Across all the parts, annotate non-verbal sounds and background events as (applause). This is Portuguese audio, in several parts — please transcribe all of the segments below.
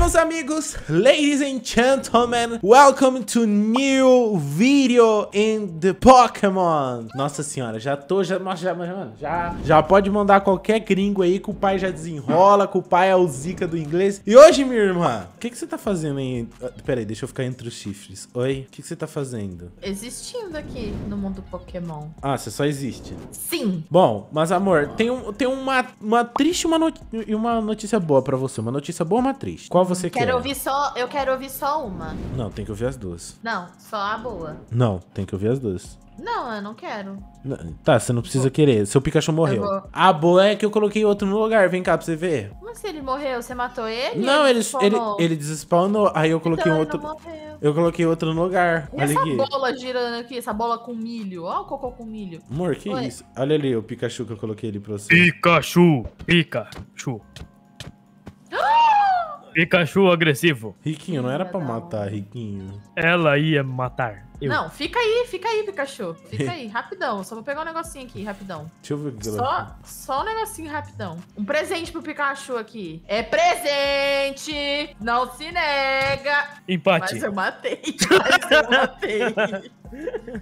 meus amigos, ladies and gentlemen, welcome to new video in the Pokémon. Nossa senhora, já tô, já, já, já, já pode mandar qualquer gringo aí que o pai já desenrola, que o pai é o zica do inglês. E hoje, minha irmã, o que, que você tá fazendo aí? Ah, Pera aí, deixa eu ficar entre os chifres. Oi, o que, que você tá fazendo? Existindo aqui no mundo Pokémon. Ah, você só existe? Sim. Bom, mas amor, tem, um, tem uma, uma triste e uma, not uma notícia boa pra você, uma notícia boa, uma triste. Qual você quero quer? Quero ouvir só, eu quero ouvir só uma. Não, tem que ouvir as duas. Não, só a boa. Não, tem que ouvir as duas. Não, eu não quero. Tá, você não precisa querer. Seu Pikachu morreu. A boa é que eu coloquei outro no lugar. Vem cá pra você ver. Mas se ele morreu, você matou ele? Não, ele, ele, ele desespawnou. Aí eu coloquei então, outro. Eu coloquei outro no lugar. E Olha essa aqui. bola girando aqui, essa bola com milho. Olha o cocô com milho. Amor, que isso? Olha ali o Pikachu que eu coloquei ali pra você. Pikachu! Pikachu! Pikachu agressivo. Riquinho, não era pra matar, Riquinho. Ela ia matar. Eu. Não, fica aí, fica aí, Pikachu. Fica aí, (laughs) rapidão. Só vou pegar um negocinho aqui, rapidão. Deixa eu ver o que só, só um negocinho rapidão. Um presente pro Pikachu aqui. É presente! Não se nega! Empate. Mas eu matei. (laughs) Mas eu matei.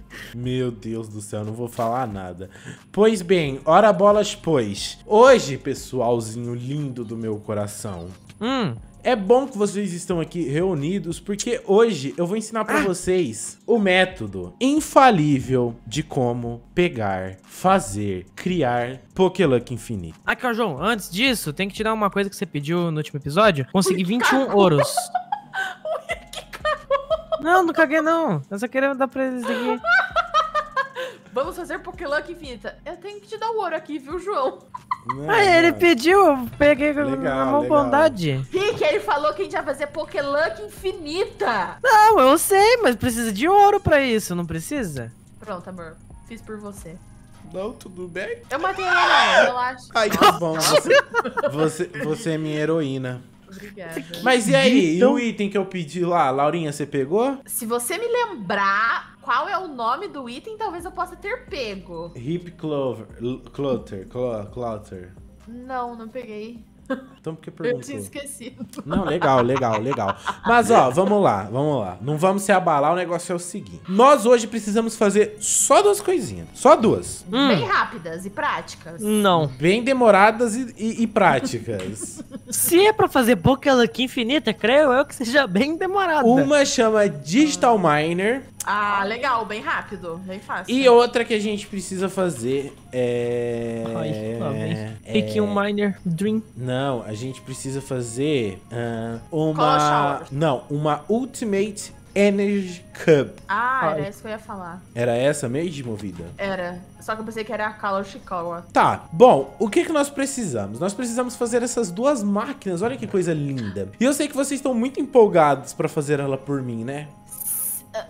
(laughs) Meu Deus do céu, não vou falar nada. Pois bem, ora bolas, pois. Hoje, pessoalzinho lindo do meu coração. Hum. É bom que vocês estão aqui reunidos, porque hoje eu vou ensinar para ah. vocês o método infalível de como pegar, fazer, criar Pokéluck infinito. Aqui, ah, ó, João, antes disso, tem que tirar uma coisa que você pediu no último episódio. Consegui 21 ouros. (laughs) Não, não caguei não. Eu só queria dar pra eles aqui. (laughs) Vamos fazer Pokéluck infinita. Eu tenho que te dar o ouro aqui, viu, João? Aí ah, ele pediu, eu peguei legal, na mão bondade. Rick, ele falou que a gente ia fazer Pokéluck infinita. Não, eu sei, mas precisa de ouro pra isso, não precisa? Pronto, amor. Fiz por você. Não, tudo bem? Eu matei a eu relaxa. Ai, tá bom. Você, você, é minha heroína. Obrigada. Mas e aí? Então... E o item que eu pedi lá, Laurinha, você pegou? Se você me lembrar, qual é o nome do item, talvez eu possa ter pego. Hip Clover. Clutter. Clutter. Não, não peguei. Então por que perguntou? (laughs) Eu tinha esquecido. Não, legal, legal, legal. Mas ó, vamos lá, vamos lá. Não vamos se abalar, o negócio é o seguinte. Nós hoje precisamos fazer só duas coisinhas. Só duas. Hum. Bem rápidas e práticas. Não. Bem demoradas e, e, e práticas. (laughs) se é pra fazer boca infinita, creio eu que seja bem demorada. Uma chama Digital Miner ah, legal, bem rápido, bem fácil. E outra que a gente precisa fazer é. Ai, é, lá É... Pick um Miner Dream. Não, a gente precisa fazer uh, uma. Não, uma Ultimate Energy Cup. Ah, era essa que eu ia falar. Era essa mesmo, vida? Era. Só que eu pensei que era a Kaloshikawa. Tá, bom, o que, que nós precisamos? Nós precisamos fazer essas duas máquinas, olha que coisa linda. E eu sei que vocês estão muito empolgados pra fazer ela por mim, né?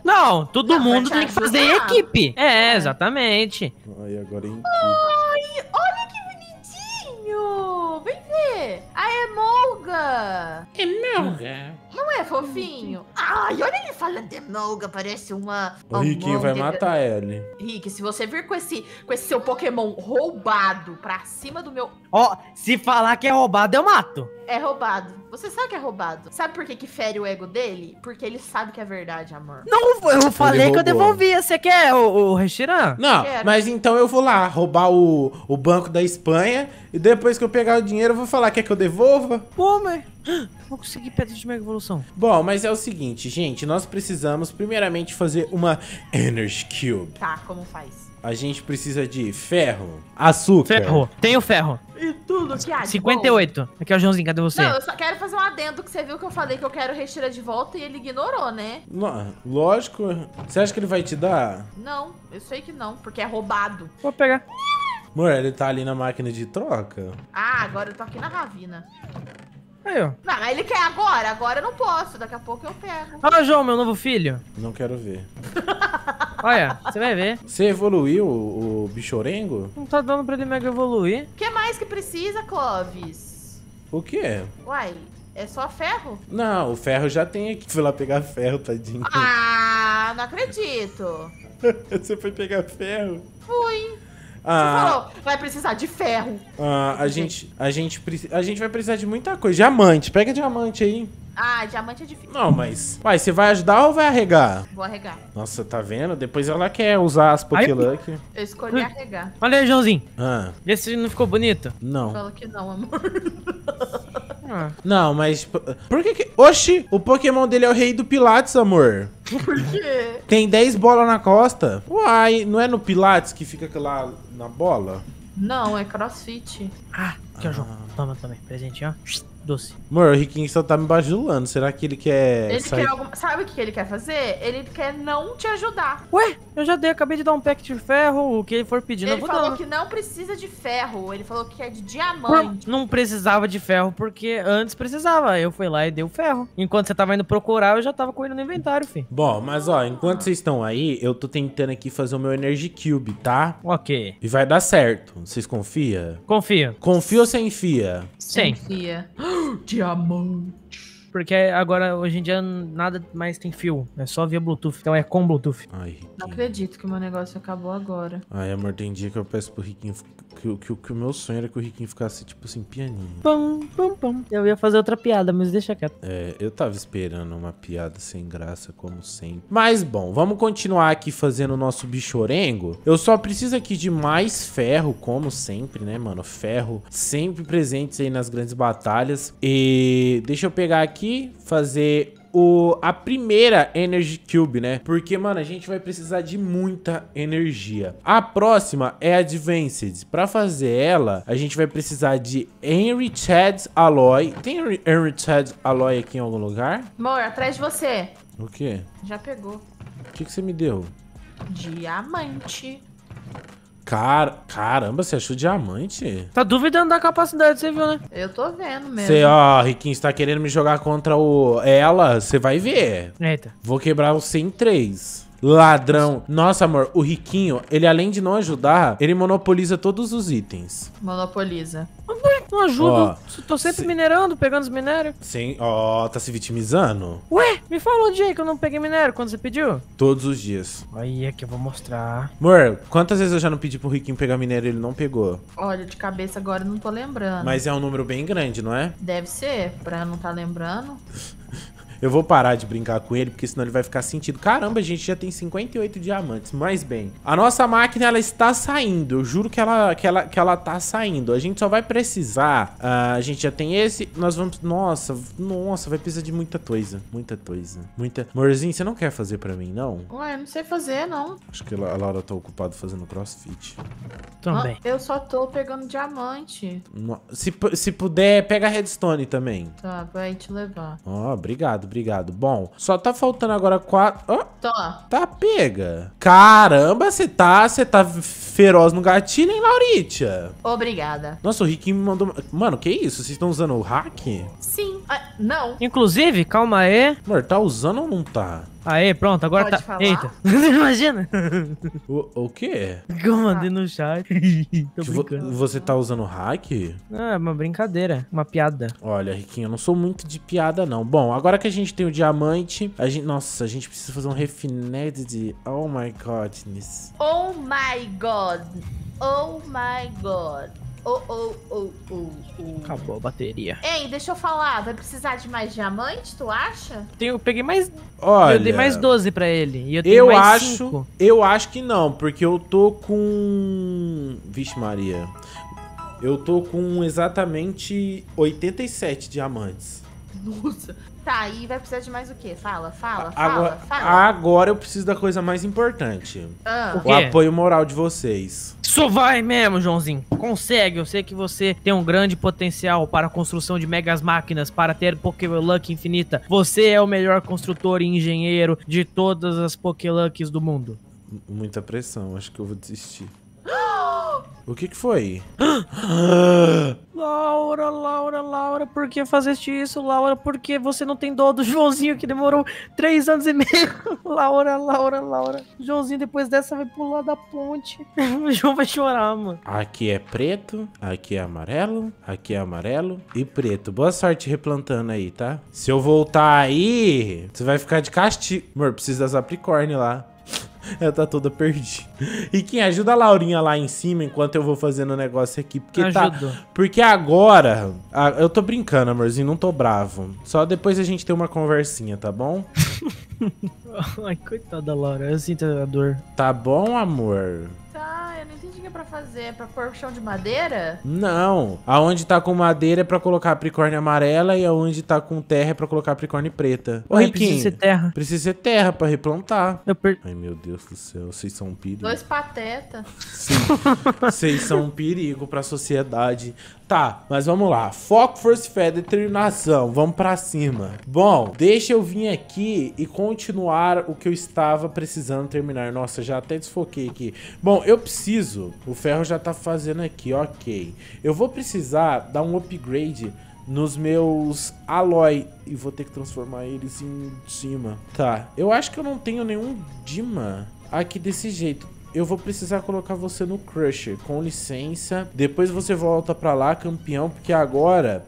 Não, todo não, mundo tem que fazer em equipe. É, é exatamente. Aí agora em Ai, olha que bonitinho. Vem ver. A Emolga. Emolga. Não é fofinho? Ai, olha ele falando Emolga, parece uma... O uma Riquinho vai matar ele. Rick, se você vir com esse, com esse seu Pokémon roubado pra cima do meu... Ó, se falar que é roubado, eu mato. É roubado. Você sabe que é roubado. Sabe por que, que fere o ego dele? Porque ele sabe que é verdade, amor. Não, eu falei que eu devolvia. Você quer o, o Rechiran? Não, Quero. mas então eu vou lá roubar o, o Banco da Espanha e depois que eu pegar o dinheiro eu vou falar, quer que eu devolva? Pô, mas... (gasps) Vou conseguir pedras de mega evolução. Bom, mas é o seguinte, gente. Nós precisamos primeiramente fazer uma Energy Cube. Tá, como faz? a gente precisa de ferro, açúcar. Ferro. Tenho ferro. E tudo que há 58. Bom. Aqui é o Joãozinho, cadê você? Não, eu só quero fazer um adendo que você viu que eu falei que eu quero retirar de volta e ele ignorou, né? Não, lógico. Você acha que ele vai te dar? Não, eu sei que não, porque é roubado. Vou pegar. Amor, ele tá ali na máquina de troca. Ah, agora eu tô aqui na ravina. Aí, ó. Não, ele quer agora, agora eu não posso, daqui a pouco eu pego. Fala, ah, João, meu novo filho. Não quero ver. (laughs) Olha, você vai ver. Você evoluiu o, o bichorengo? Não tá dando pra ele mega evoluir. O que mais que precisa, Clovis? O quê? Uai, é só ferro? Não, o ferro já tem aqui. Fui lá pegar ferro, tadinho. Ah, não acredito. (laughs) Você foi pegar ferro? Fui. Ah, Você falou, vai precisar de ferro. Ah, a, uhum. gente, a, gente, a gente vai precisar de muita coisa. Diamante, pega diamante aí. Ah, diamante é difícil. Não, mas. Uai, você vai ajudar ou vai arregar? Vou arregar. Nossa, tá vendo? Depois ela quer usar as Luck. Eu escolhi arregar. Olha aí, Joãozinho. Ah. Esse não ficou bonito? Não. Fala que não, amor. (laughs) Ah. Não, mas. Por que, que. Oxi, o Pokémon dele é o rei do Pilates, amor. Por quê? Tem 10 bolas na costa. Uai, não é no Pilates que fica lá na bola? Não, é crossfit. Ah, aqui, ó, João. Ah. Toma também, presentinho, ó doce. Amor, o Riquinho só tá me bajulando. Será que ele quer. Ele sair... quer algum... Sabe o que ele quer fazer? Ele quer não te ajudar. Ué, eu já dei, acabei de dar um pack de ferro. O que ele for pedindo, ele eu vou dar. Ele falou que não precisa de ferro. Ele falou que é de diamante. Não, precisava de ferro, porque antes precisava. Eu fui lá e dei o ferro. Enquanto você tava indo procurar, eu já tava correndo no inventário, fi. Bom, mas ó, enquanto vocês estão aí, eu tô tentando aqui fazer o meu Energy Cube, tá? Ok. E vai dar certo. Vocês confiam? Confia. Confia ou sem fia? Sem. Sem fia. (gasps) Diamante. Porque agora, hoje em dia, nada mais tem fio. É só via Bluetooth. Então é com Bluetooth. Ai, Não acredito que meu negócio acabou agora. Ai, amor, tem dia que eu peço pro Riquinho que, que, que o meu sonho era que o Riquinho ficasse, tipo assim, pianinho. Pum, pum, pum. Eu ia fazer outra piada, mas deixa quieto. É, eu tava esperando uma piada sem graça, como sempre. Mas, bom, vamos continuar aqui fazendo o nosso bichorengo. Eu só preciso aqui de mais ferro, como sempre, né, mano? Ferro sempre presentes aí nas grandes batalhas. E deixa eu pegar aqui, fazer o, a primeira Energy Cube, né? Porque, mano, a gente vai precisar de muita energia. A próxima é Advanced. Pra fazer ela, a gente vai precisar de Enriched Alloy. Tem Enriched Alloy aqui em algum lugar? Mor, atrás de você. O quê? Já pegou. O que, que você me deu? Diamante. Car... Caramba, você achou diamante? Tá duvidando da capacidade, você viu, né? Eu tô vendo mesmo. Você, ó, Riquinho, você tá querendo me jogar contra o ela, você vai ver. Eita. Vou quebrar você em três. Ladrão. Nossa, amor, o riquinho, ele além de não ajudar, ele monopoliza todos os itens. Monopoliza. Não ajudo. Tô sempre se... minerando, pegando os minérios. Sim, ó, tá se vitimizando? Ué, me fala onde é que eu não peguei minério quando você pediu? Todos os dias. Aí é que eu vou mostrar. Amor, quantas vezes eu já não pedi pro Riquinho pegar minério e ele não pegou? Olha, de cabeça agora eu não tô lembrando. Mas é um número bem grande, não é? Deve ser, pra não tá lembrando. (laughs) Eu vou parar de brincar com ele, porque senão ele vai ficar sentido. Caramba, a gente já tem 58 diamantes, mas bem. A nossa máquina, ela está saindo. Eu juro que ela, que ela, que ela tá saindo. A gente só vai precisar... Uh, a gente já tem esse, nós vamos... Nossa, nossa, vai precisar de muita coisa. Muita coisa. Muita... Morzinho, você não quer fazer pra mim, não? Ué, não sei fazer, não. Acho que a Laura tá ocupada fazendo crossfit. Também. Ah, eu só tô pegando diamante. Se, se puder, pega redstone também. Tá, vai te levar. Ó, oh, obrigado obrigado. Bom, só tá faltando agora quatro... Oh, Tô. Tá pega. Caramba, você tá, você tá feroz no gatilho, hein, Lauritia? Obrigada. Nossa, o Rick me mandou... Mano, que isso? Vocês estão usando o hack? Sim. Ah, não. Inclusive, calma aí. Mano, tá usando ou não tá? Aê, pronto, agora Pode tá. Falar? Eita, (laughs) imagina. O, o quê? Que eu mandei ah. no chat. (laughs) Tô brincando. Você tá usando hack? Ah, é uma brincadeira, uma piada. Olha, Riquinho, eu não sou muito de piada, não. Bom, agora que a gente tem o diamante, a gente. Nossa, a gente precisa fazer um refiné de. Oh my godness. Oh my god. Oh my god. Oh, oh, oh, oh, oh. Acabou a bateria. Ei, deixa eu falar, vai precisar de mais diamante, tu acha? Tenho eu peguei mais. Olha, eu dei mais 12 pra ele. E eu tenho eu mais acho, 5. Eu acho que não, porque eu tô com. Vixe, Maria. Eu tô com exatamente 87 diamantes. Nossa. Tá, e vai precisar de mais o quê? Fala, fala, fala, agora, fala. Agora eu preciso da coisa mais importante. Ah. O, o apoio moral de vocês. Isso vai mesmo, Joãozinho. Consegue. Eu sei que você tem um grande potencial para a construção de megas máquinas, para ter Luck infinita. Você é o melhor construtor e engenheiro de todas as Lucks do mundo. M muita pressão. Acho que eu vou desistir. O que que foi? (gasps) Laura, Laura, Laura, por que fazeste isso, Laura? Por que você não tem dó do Joãozinho que demorou três anos e meio? (laughs) Laura, Laura, Laura. Joãozinho, depois dessa, vai pular da ponte. (laughs) O João vai chorar, mano. Aqui é preto, aqui é amarelo, aqui é amarelo e preto. Boa sorte replantando aí, tá? Se eu voltar aí, você vai ficar de castigo. Amor, precisa das apricórnio lá. (laughs) Ela tá toda perdida. E quem ajuda a Laurinha lá em cima enquanto eu vou fazendo o negócio aqui. Porque tá- Ajudo. tá. Porque agora. eu tô brincando, amorzinho, não tô bravo. Só depois a gente tem uma conversinha, tá bom? (laughs) Ai, coitada da Laura, eu sinto a dor. Tá bom, amor? Tá, eu não pra fazer? É pra pôr o chão de madeira? Não. Aonde tá com madeira é pra colocar Capricórnio amarela e aonde tá com terra é pra colocar Capricórnio preta. Ô, Riquinho. Precisa ser terra. Precisa ser terra pra replantar. Per... Ai, meu Deus do céu. Vocês são um perigo. Dois patetas. Sim. (laughs) Vocês são um perigo pra sociedade. Tá, mas vamos lá. Foco, força, fé, determinação. Vamos pra cima. Bom, deixa eu vir aqui e continuar o que eu estava precisando terminar. Nossa, já até desfoquei aqui. Bom, eu preciso o ferro já tá fazendo aqui, ok. Eu vou precisar dar um upgrade nos meus aloy e vou ter que transformar eles em Dima. Tá, eu acho que eu não tenho nenhum Dima aqui desse jeito. Eu vou precisar colocar você no Crusher, com licença. Depois você volta pra lá, campeão, porque agora...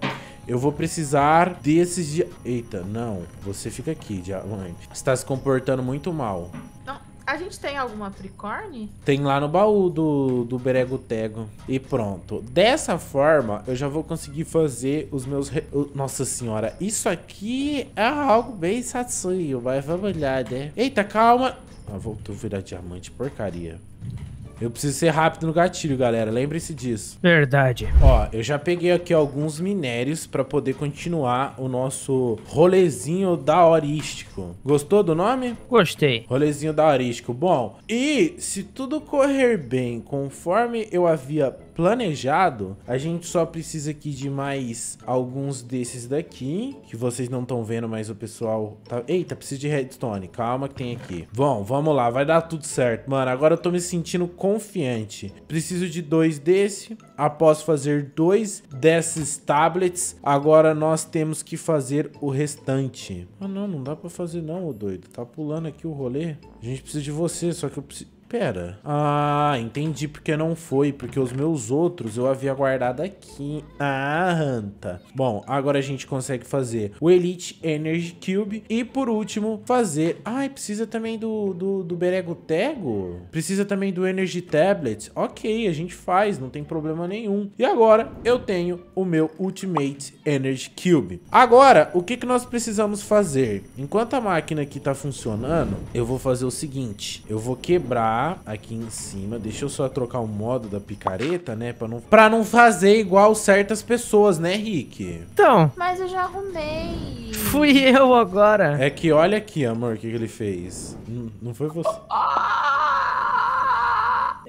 Eu vou precisar desses de... Eita, não. Você fica aqui, Diamante. Você tá se comportando muito mal. Não, a gente tem alguma Pricorne? Tem lá no baú do, do Berego Tego. E pronto. Dessa forma, eu já vou conseguir fazer os meus... Re... Nossa senhora, isso aqui é algo bem satsuyo, mas vamos olhar, né? Eita, calma. Ah, voltou a virar diamante, porcaria. Eu preciso ser rápido no gatilho, galera. Lembre-se disso. Verdade. Ó, eu já peguei aqui alguns minérios pra poder continuar o nosso rolezinho daorístico. Gostou do nome? Gostei. Rolezinho daorístico. Bom, e se tudo correr bem conforme eu havia planejado, a gente só precisa aqui de mais alguns desses daqui, que vocês não estão vendo, mas o pessoal tá... Eita, preciso de redstone, calma que tem aqui. Bom, vamos lá, vai dar tudo certo. Mano, agora eu tô me sentindo confiante. Preciso de dois desse, após fazer dois desses tablets, agora nós temos que fazer o restante. Ah, não, não dá pra fazer não, ô doido. Tá pulando aqui o rolê. A gente precisa de você, só que eu preciso... Pera. Ah, entendi porque não foi. Porque os meus outros eu havia guardado aqui. Ah, anta. Bom, agora a gente consegue fazer o Elite Energy Cube. E por último, fazer... Ai, precisa também do, do, do Berego Tego? Precisa também do Energy Tablet? Ok, a gente faz, não tem problema nenhum. E agora eu tenho o meu Ultimate Energy Cube. Agora, o que, que nós precisamos fazer? Enquanto a máquina aqui tá funcionando, eu vou fazer o seguinte. Eu vou quebrar aqui em cima. Deixa eu só trocar o modo da picareta, né? Pra não, pra não fazer igual certas pessoas, né, Rick? Então. Mas eu já arrumei. Fui eu agora. É que olha aqui, amor, o que, que ele fez. Não, não foi você. Ah!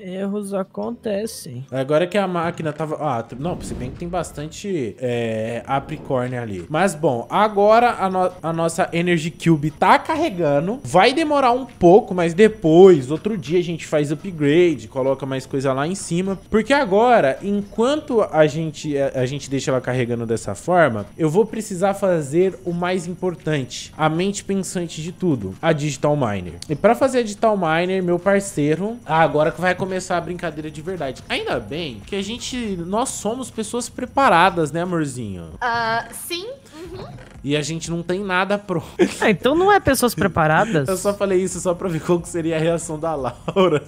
Erros acontecem. Agora que a máquina tava... Ah, não, se bem que tem bastante é, Apricorn ali. Mas, bom, agora a, no... a nossa Energy Cube tá carregando. Vai demorar um pouco, mas depois, outro dia, a gente faz upgrade, coloca mais coisa lá em cima. Porque agora, enquanto a gente, a, a gente deixa ela carregando dessa forma, eu vou precisar fazer o mais importante. A mente pensante de tudo. A Digital Miner. E pra fazer a Digital Miner, meu parceiro, ah, agora que vai começar começar a brincadeira de verdade. Ainda bem que a gente, nós somos pessoas preparadas, né, amorzinho? Uh, sim. Uhum. E a gente não tem nada pronto. (laughs) Ah, então não é pessoas preparadas? eu só falei isso só pra ver qual seria a reação da Laura.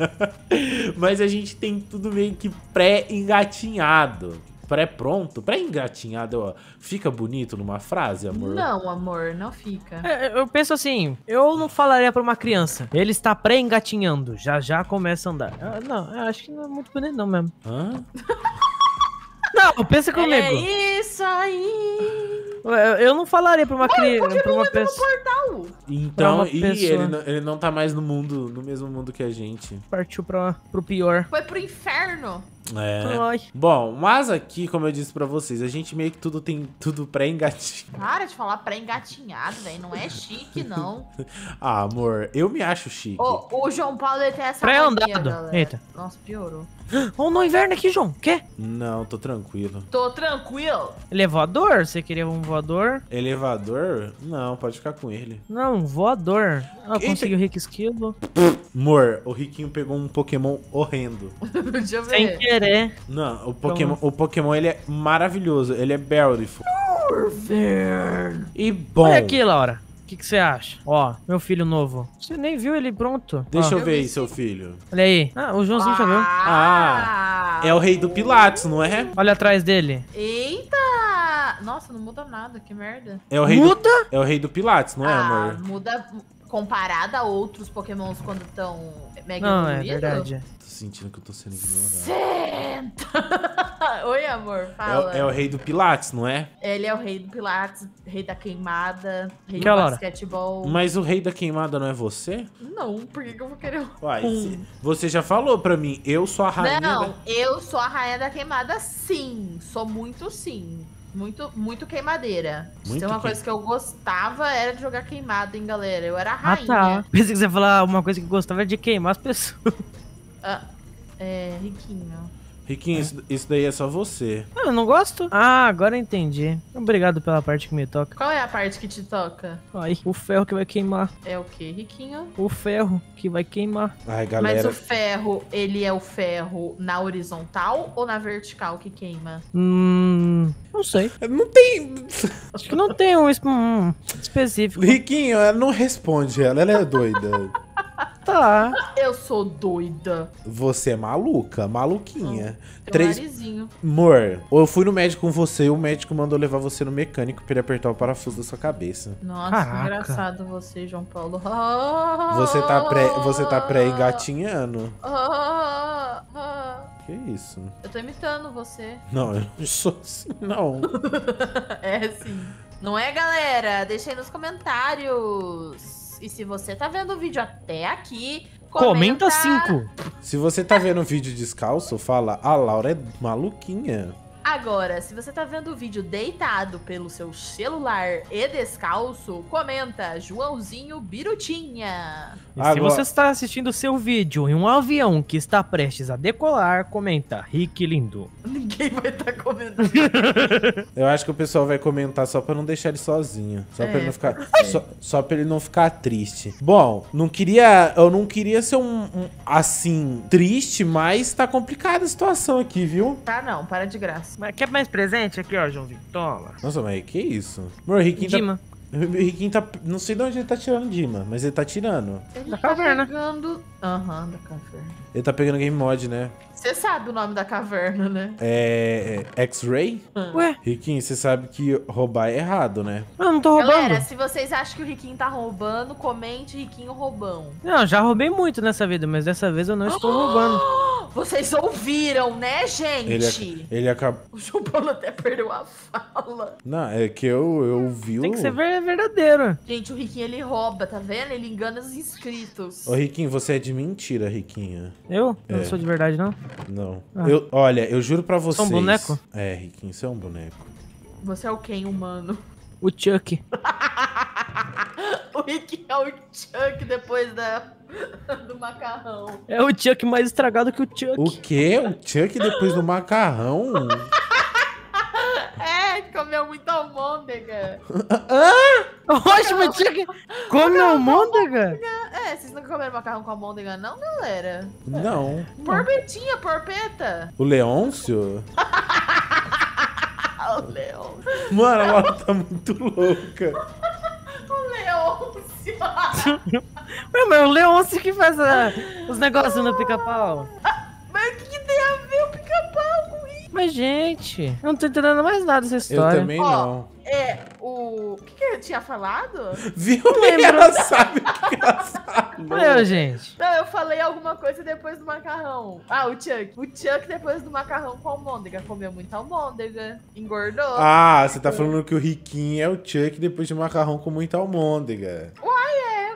(laughs) Mas a gente tem tudo meio que pré-engatinhado pré-pronto, pré-engatinhado, fica bonito numa frase, amor? Não, amor, não fica. É, eu penso assim, eu não falaria pra uma criança, ele está pré-engatinhando, já já começa a andar. Eu, ah, não, eu acho que não é muito bonito não mesmo. Hã? (laughs) Não, pensa é comigo. É isso aí. Eu não falaria pra uma criança, ele não entra No portal. Então, e Ele, não, ele não tá mais no mundo, no mesmo mundo que a gente. Partiu pra, pro pior. Foi pro inferno. É. Bom, mas aqui, como eu disse pra vocês, a gente meio que tudo tem tudo pré-engatinhado. Para de falar pré-engatinhado, velho. Não é chique, não. (laughs) ah, amor, eu me acho chique. O, o João Paulo tem essa Pré-andado. Eita. Nossa, piorou. (gasps) Ou no inverno aqui, João. Quê? Não, tô tranquilo. Tô tranquilo. Elevador? Você queria um voador? Elevador? Não, pode ficar com ele. Não, voador. Ah, consegui o Rick Esquilo. Amor, o Riquinho pegou um Pokémon horrendo. (laughs) Deixa eu ver. Sem né? Não, o Pokémon, então... o Pokémon ele é maravilhoso, ele é beautiful. E bom. Olha aqui, Laura. O que você acha? Ó, meu filho novo. Você nem viu ele pronto. Deixa eu ver aí, seu filho. Olha aí. Ah, o Joãozinho ah, já viu. Ah, é o rei do Pilates, não é? Olha atrás dele. Eita! Nossa, não muda nada, que merda. É o rei muda? Do, é o rei do Pilates, não é, ah, amor? Muda comparada a outros pokémons quando estão mega Não, é verdade. Tô sentindo que eu tô sendo ignorado. Senta! (laughs) Oi, amor, É, o- fala. é o rei do Pilates, não é? Ele é o rei do Pilates, rei da queimada, rei Que do basquetebol. Mas o rei da queimada não é você? Não, por que, que eu vou querer. um? Uai, se- você já falou pra mim, eu sou a rainha. Não, da- eu sou a rainha da queimada, sim. Sou muito sim. Muito, muito queimadeira. Muito Isso é uma coisa que eu gostava era de jogar queimada, hein, galera. Eu era ah, rainha. Ah, tá. Pensei que você ia falar uma coisa que eu gostava de queimar as pessoas. Ah, é, riquinho. Riquinho, isso, isso daí é só você. Ah, eu não gosto? Ah, agora entendi. Obrigado pela parte que me toca. Qual é a parte que te toca? Ai, o ferro que vai queimar. É o que, Riquinho? O ferro que vai queimar. Ai, galera. Mas o ferro, ele é o ferro na horizontal ou na vertical que queima? Hum. Não sei. (laughs) Não tem. Acho que não tem um, específico. Riquinho, ela não responde, ela, ela é doida. (laughs) Tá. Eu sou doida. Você é maluca, maluquinha. Hum, Três. Mor, eu fui no médico com você e o médico mandou levar você no mecânico pra ele apertar o parafuso da sua cabeça. Nossa, Caraca. engraçado você, João Paulo. Você tá pré, você tá pré engatinhando. Ah. Que isso? Eu tô imitando você. Não, eu não sou assim, não. (laughs) é assim. Não é, galera? Deixa aí nos comentários. E se você tá vendo o vídeo até aqui, comenta 5. Se você tá vendo o vídeo descalço, fala: "A Laura é maluquinha". Agora, se você tá vendo o vídeo deitado pelo seu celular e descalço, comenta Joãozinho Birutinha. E Agora... se você está assistindo o seu vídeo em um avião que está prestes a decolar, comenta Rick Lindo. (laughs) Ninguém vai estar tá comentando. (laughs) Eu acho que o pessoal vai comentar só para não deixar ele sozinho, só é, para ele não ficar só, só para ele não ficar triste. Bom, não queria, eu não queria ser um, um assim triste, mas tá complicada a situação aqui, viu? Tá não, para de graça. Mas quer mais presente aqui, ó, João Vitor? Toma. Nossa, mas que isso? Meu riquinho tá- Dima. tá... (laughs) O Riquinho tá. Não sei de onde ele tá tirando Dima, mas ele tá tirando. Ele da tá caverna. pegando. Aham, uhum, da caverna. Ele tá pegando game mod, né? Você sabe o nome da caverna, né? É. é X-Ray? Ah. Ué? Riquinho, você sabe que roubar é errado, né? Eu não tô roubando. Galera, se vocês acham que o Riquinho tá roubando, comente Riquinho roubão. Não, já roubei muito nessa vida, mas dessa vez eu não estou roubando. (gasps) (gasps) Vocês ouviram, né, gente? Ele, ele acabou. O João Paulo até perdeu a fala. Não, é que eu, eu vi Tem que ser verdadeiro. Gente, o Riquinho ele rouba, tá vendo? Ele engana os inscritos. Ô, Riquinho, você é de mentira, Riquinha Eu? É. Eu não sou de verdade, não? Não. Ah. Eu, olha, eu juro pra vocês. Você é um boneco? É, Riquinho, você é um boneco. Você é o quem, humano? O Chuck. (laughs) o Riquinho é o Chuck depois da. (laughs) do macarrão. É o Chuck mais estragado que o Chuck. O quê? O Chuck depois do macarrão? (laughs) é, comeu muito almôndega. (laughs) Hã? Oxe, mas Chuck come almôndega? É, vocês não comeram macarrão com almôndega não, galera? Não. Porpetinha, porpeta. O Leôncio? o Leôncio. Mano, ela tá muito louca. Leôncio. Meu, mas é o Leôncio que faz a, ah, os negócios no pica-pau. mas o que, que, tem a ver o pica-pau com isso? Mas, gente, eu não tô entendendo mais nada dessa história. Eu também oh, não. É, o... O que, que eu tinha falado? Viu? (laughs) ela sabe o que, ela sabe. Meu, gente. Não, eu falei alguma coisa depois do macarrão. Ah, o Chuck. O Chuck depois do macarrão com almôndega. Comeu muita almôndega. Engordou. Ah, você tá falando que o riquinho é o Chuck depois do macarrão com muita almôndega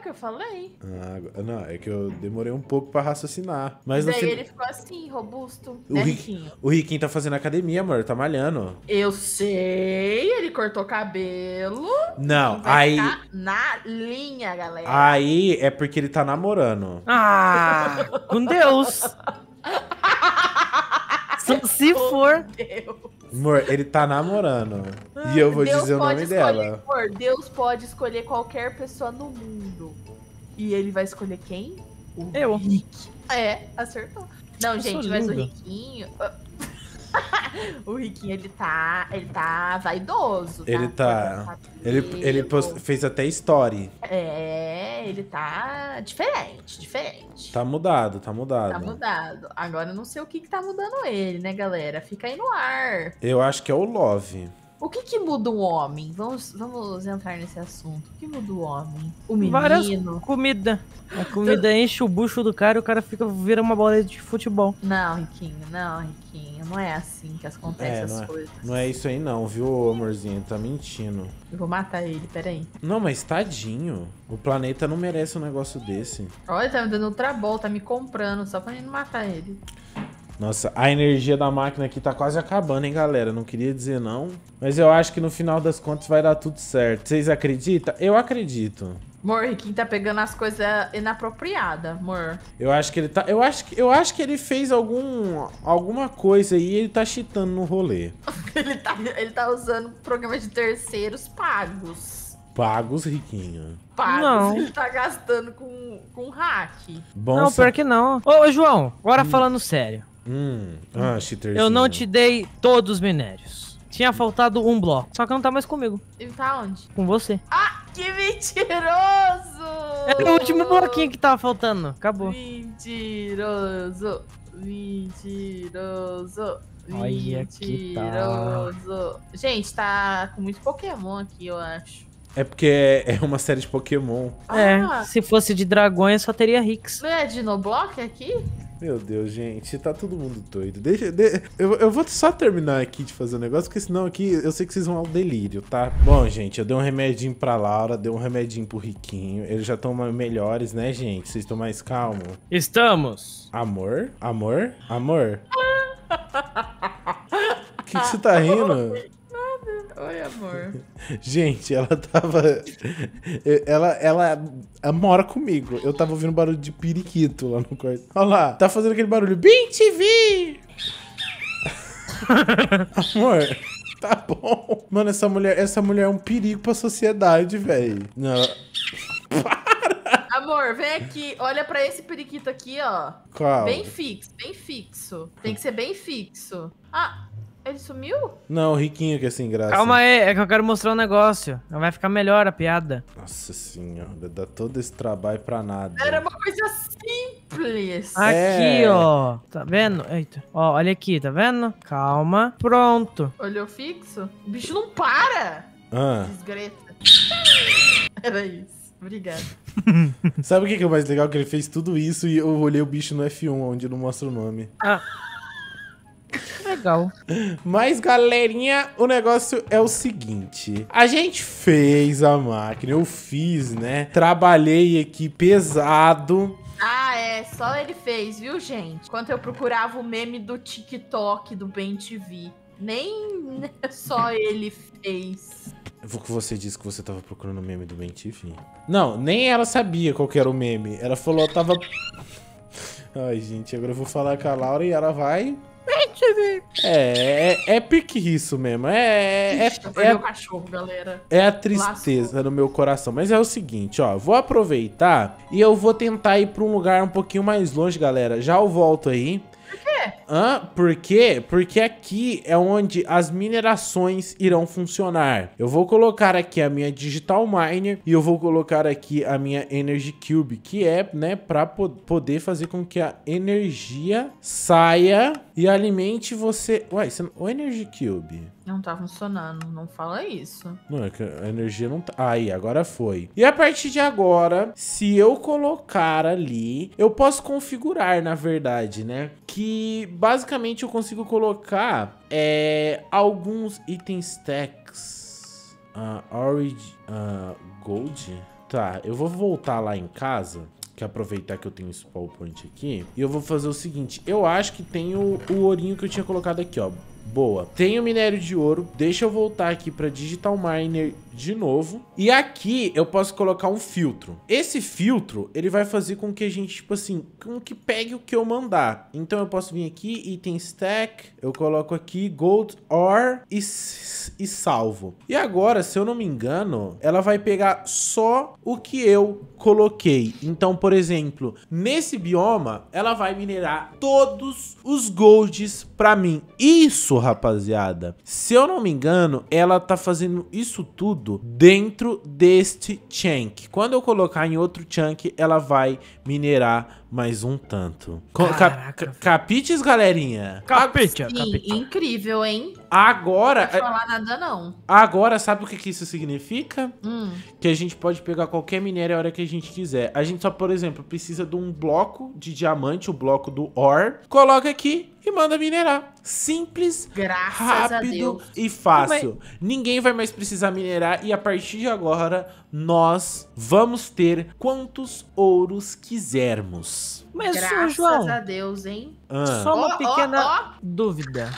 eu falei. Ah, não, é que eu demorei um pouco pra raciocinar. Mas Daí ele ficou assim, robusto. O, né, Riquinho? o Riquinho tá fazendo academia, amor, tá malhando. Eu sei, ele cortou cabelo. Não, aí. Tá na linha, galera. Aí é porque ele tá namorando. Ah, com Deus! (laughs) Se, for. Deus. Amor, ele tá namorando. e eu vou Deus dizer o nome escolher, dela. Amor, Deus pode escolher qualquer pessoa no mundo. E ele vai escolher quem? O eu. Rick. É, acertou. Não, eu gente, mas o Riquinho. Ah, (laughs) o Riquinho, ele tá. Ele tá vaidoso. Tá? Ele tá. Ele, tá ele post... fez até story. É, ele tá diferente, diferente. Tá mudado, tá mudado. Tá mudado. Agora eu não sei o que, que tá mudando ele, né, galera? Fica aí no ar. Eu acho que é o Love. O que, que muda o homem? Vamos, vamos entrar nesse assunto. O que muda o homem? O menino? Várias comida. A comida enche o bucho do cara e o cara fica vira uma bola de futebol. Não, Riquinho, não, Riquinho. Não é assim que acontecem é, as é. coisas. não é isso aí não, viu, amorzinho? Tá mentindo. Eu vou matar ele, peraí. Não, mas tadinho. O planeta não merece um negócio desse. Olha, tá me dando outra trabol, tá me comprando só pra não matar ele. Nossa, a energia da máquina aqui tá quase acabando, hein, galera? Não queria dizer não. Mas eu acho que no final das contas vai dar tudo certo. Vocês acreditam? Eu acredito. Mor, Riquinho tá pegando as coisas inapropriadas, amor. Eu acho que ele tá. Eu acho, eu acho que ele fez algum, alguma coisa aí e ele tá cheatando no rolê. (laughs) ele, tá, ele tá usando programas de terceiros pagos. Pagos, Riquinho. Pagos, não. ele tá gastando com, com hack. Bom, não, pior que não. Ô, ô João, agora hum. falando sério. Hum, ah, cheaterzinho. Eu não te dei todos os minérios. Tinha faltado um bloco. Só que não tá mais comigo. Ele tá onde? Com você. Ah, que mentiroso! Era é o último bloquinho que tava faltando. Acabou. Mentiroso. Mentiroso. Olha mentiroso. que Gente, tá com muito Pokémon aqui, eu acho. É porque é uma série de Pokémon. É, ah, é, se fosse de dragões, só teria Hicks. Não é Dinoblock aqui? Meu Deus, gente, tá todo mundo doido. Deixa. De... Eu, eu vou só terminar aqui de fazer o um negócio, porque senão aqui eu sei que vocês vão ao delírio, tá? Bom, gente, eu dei um remedinho pra Laura, dei um remedinho pro Riquinho. Eles já estão melhores, né, gente? Vocês estão mais calmos? Estamos! Amor? Amor? Amor? O (laughs) que, que você tá rindo? Oi, amor. (laughs) Gente, ela tava. Ela, ela, ela mora comigo. Eu tava ouvindo barulho de periquito lá no quarto. Olha lá, tá fazendo aquele barulho. Bim TV! (laughs) amor. Tá bom. Mano, essa mulher, essa mulher é um perigo pra sociedade, velho. (laughs) Para! Amor, vem aqui. Olha pra esse periquito aqui, ó. Qual? Bem fixo, bem fixo. Tem que ser bem fixo. Ah, ele sumiu? Não, o riquinho que é sem graça. Calma aí, é que eu quero mostrar um negócio. Vai ficar melhor a piada. Nossa senhora, dá todo esse trabalho pra nada. Era uma coisa simples. Aqui, é. ó. Tá vendo? Eita. Ó, olha aqui, tá vendo? Calma. Pronto. Olhou fixo? O bicho não para. Ah. Desgreta. Era isso. Obrigado. (laughs) Sabe o que é o mais legal? Que ele fez tudo isso e eu olhei o bicho no F1, onde não mostra o nome. Ah. Legal. Mas, galerinha, o negócio é o seguinte. A gente fez a máquina, eu fiz, né? Trabalhei aqui pesado. Ah, é, só ele fez, viu, gente? Enquanto eu procurava o meme do TikTok do Ben TV. Nem (laughs) só ele fez. O que você disse que você tava procurando o meme do Ben TV? Não, nem ela sabia qual era o meme. Ela falou, tava... Ai, gente, agora eu vou falar com a Laura e ela vai é, é, é pique isso mesmo. É, é, é, é, cachorro, galera. É a tristeza Lascou. no meu coração. Mas é o seguinte, ó. Vou aproveitar e eu vou tentar ir pra um lugar um pouquinho mais longe, galera. Já eu volto aí. Por quê? Hã? Por quê? Porque aqui é onde as minerações irão funcionar. Eu vou colocar aqui a minha Digital Miner e eu vou colocar aqui a minha Energy Cube, que é, né, pra po poder fazer com que a energia saia e alimente você. Uai, você... o Energy Cube. Não tá funcionando, não fala isso. Não, é que a energia não tá. Aí, agora foi. E a partir de agora, se eu colocar ali, eu posso configurar, na verdade, né? Que basicamente eu consigo colocar é, alguns itens stacks. Uh, ah, orange. Uh, gold? Tá, eu vou voltar lá em casa que aproveitar que eu tenho esse PowerPoint aqui. E eu vou fazer o seguinte. Eu acho que tem o, o ourinho que eu tinha colocado aqui, ó. Boa. Tenho minério de ouro. Deixa eu voltar aqui para Digital Miner de novo. E aqui eu posso colocar um filtro. Esse filtro, ele vai fazer com que a gente, tipo assim, com que pegue o que eu mandar. Então eu posso vir aqui, item stack, eu coloco aqui gold ore e, e salvo. E agora, se eu não me engano, ela vai pegar só o que eu coloquei. Então, por exemplo, nesse bioma, ela vai minerar todos os golds para mim. Isso, rapaziada. Se eu não me engano, ela tá fazendo isso tudo dentro deste chunk. Quando eu colocar em outro chunk, ela vai minerar mais um tanto. Caraca. Cap capites, galerinha? Capite, incrível, hein? Agora... Não vou é- falar nada, não. Agora, sabe o que, que isso significa? Hum. Que a gente pode pegar qualquer minério a hora que a gente quiser. A gente só, por exemplo, precisa de um bloco de diamante, o bloco do ore. Coloca aqui e manda minerar. Simples, Graças rápido e fácil. Ninguém vai mais precisar minerar e a partir de agora nós vamos ter quantos ouros quisermos. Mas, Graças João, a Deus, hein? Ah. Só uma oh, pequena oh, oh. dúvida.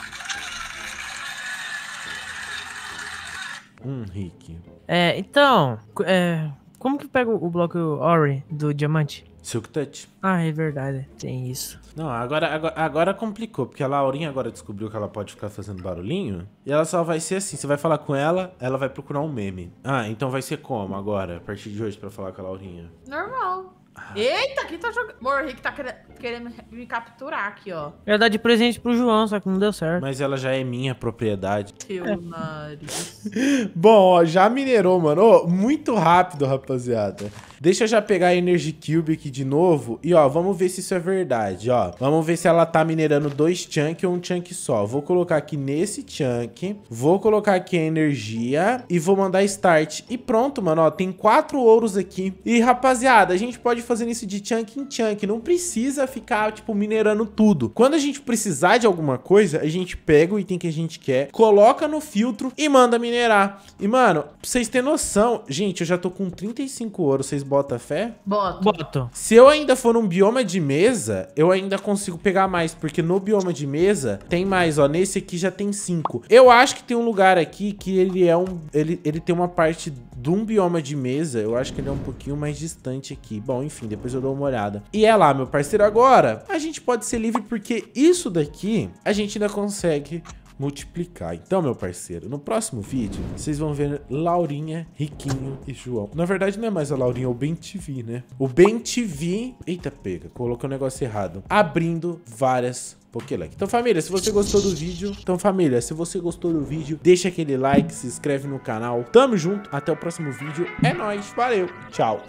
Hum, Rick. É, então, é, como que pega o bloco Ori do diamante? Silk Touch. Ah, é verdade, tem isso. Não, agora, agora, agora, complicou, porque a Laurinha agora descobriu que ela pode ficar fazendo barulhinho. E ela só vai ser assim: você vai falar com ela, ela vai procurar um meme. Ah, então vai ser como agora, a partir de hoje, pra falar com a Laurinha? Normal. Ah. Eita, quem tá jogando? morri Rick tá querendo, querendo me capturar aqui, ó. Eu ia dar de presente pro João, só que não deu certo. Mas ela já é minha propriedade. Teu é. nariz. (laughs) Bom, ó, já minerou, mano. Ô, muito rápido, rapaziada. Deixa eu já pegar a Energy Cube aqui de novo. E, ó, vamos ver se isso é verdade, ó. Vamos ver se ela tá minerando dois chunk ou um chunk só. Vou colocar aqui nesse chunk. Vou colocar aqui a energia. E vou mandar start. E pronto, mano, ó. Tem quatro ouros aqui. E, rapaziada, a gente pode fazer isso de chunk em chunk. Não precisa ficar, tipo, minerando tudo. Quando a gente precisar de alguma coisa, a gente pega o item que a gente quer, coloca no filtro e manda minerar. E, mano, pra vocês terem noção... Gente, eu já tô com 35 ouros. Vocês bota fé? Boto. Boto. Se eu ainda for num bioma de mesa, eu ainda consigo pegar mais, porque no bioma de mesa tem mais, ó. Nesse aqui já tem cinco. Eu acho que tem um lugar aqui que ele é um... Ele, ele tem uma parte de um bioma de mesa. Eu acho que ele é um pouquinho mais distante aqui. Bom, enfim, depois eu dou uma olhada. E é lá, meu parceiro. Agora, a gente pode ser livre porque isso daqui a gente ainda consegue multiplicar. Então, meu parceiro, no próximo vídeo, vocês vão ver Laurinha, Riquinho e João. Na verdade, não é mais a Laurinha, é o Ben TV, né? O Ben TV... Eita, pega, coloquei um negócio errado. Abrindo várias Pokélec. Então, família, se você gostou do vídeo... Então, família, se você gostou do vídeo, deixa aquele like, se inscreve no canal. Tamo junto, até o próximo vídeo. É nóis, valeu, tchau.